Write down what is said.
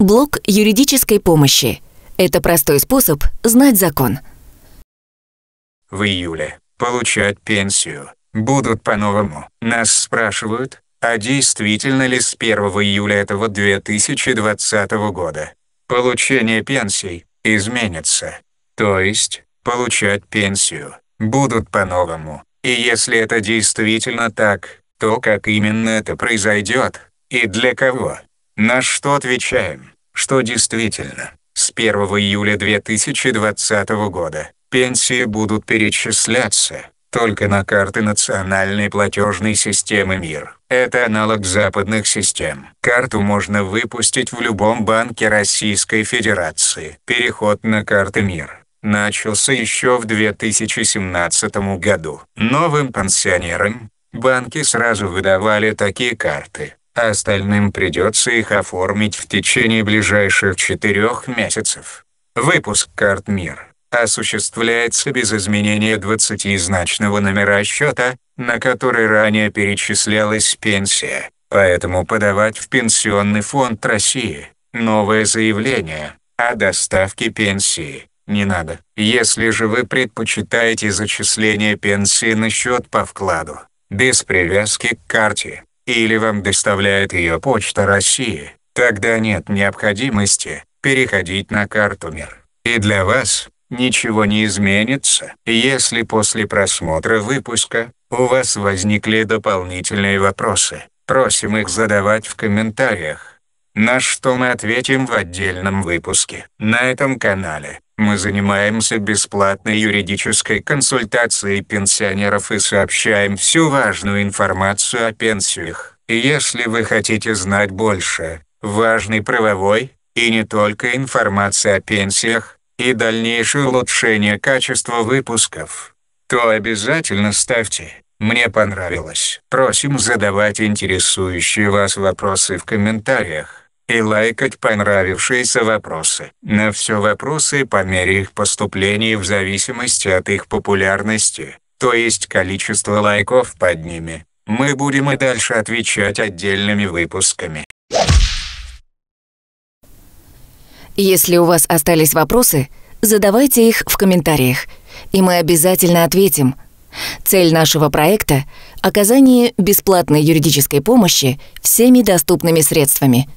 Блок юридической помощи. Это простой способ знать закон. В июле получать пенсию будут по-новому. Нас спрашивают, а действительно ли с 1 июля этого 2020 года получение пенсий изменится. То есть получать пенсию будут по-новому. И если это действительно так, то как именно это произойдет и для кого? На что отвечаем, что действительно, с 1 июля 2020 года пенсии будут перечисляться только на карты национальной платежной системы МИР. Это аналог западных систем. Карту можно выпустить в любом банке Российской Федерации. Переход на карты МИР начался еще в 2017 году. Новым пенсионерам банки сразу выдавали такие карты. А остальным придется их оформить в течение ближайших четырех месяцев. Выпуск карт «Мир» осуществляется без изменения 20-значного номера счета, на который ранее перечислялась пенсия, поэтому подавать в Пенсионный фонд России новое заявление о доставке пенсии не надо. Если же вы предпочитаете зачисление пенсии на счет по вкладу, без привязки к карте, или вам доставляет ее Почта России, тогда нет необходимости переходить на карту МИР. И для вас ничего не изменится, если после просмотра выпуска у вас возникли дополнительные вопросы. Просим их задавать в комментариях, на что мы ответим в отдельном выпуске на этом канале. Мы занимаемся бесплатной юридической консультацией пенсионеров и сообщаем всю важную информацию о пенсиях. если вы хотите знать больше, важной правовой и не только информации о пенсиях и дальнейшее улучшение качества выпусков, то обязательно ставьте «Мне понравилось». Просим задавать интересующие вас вопросы в комментариях и лайкать понравившиеся вопросы. На все вопросы по мере их поступления в зависимости от их популярности, то есть количества лайков под ними. Мы будем и дальше отвечать отдельными выпусками. Если у вас остались вопросы, задавайте их в комментариях, и мы обязательно ответим. Цель нашего проекта – оказание бесплатной юридической помощи всеми доступными средствами –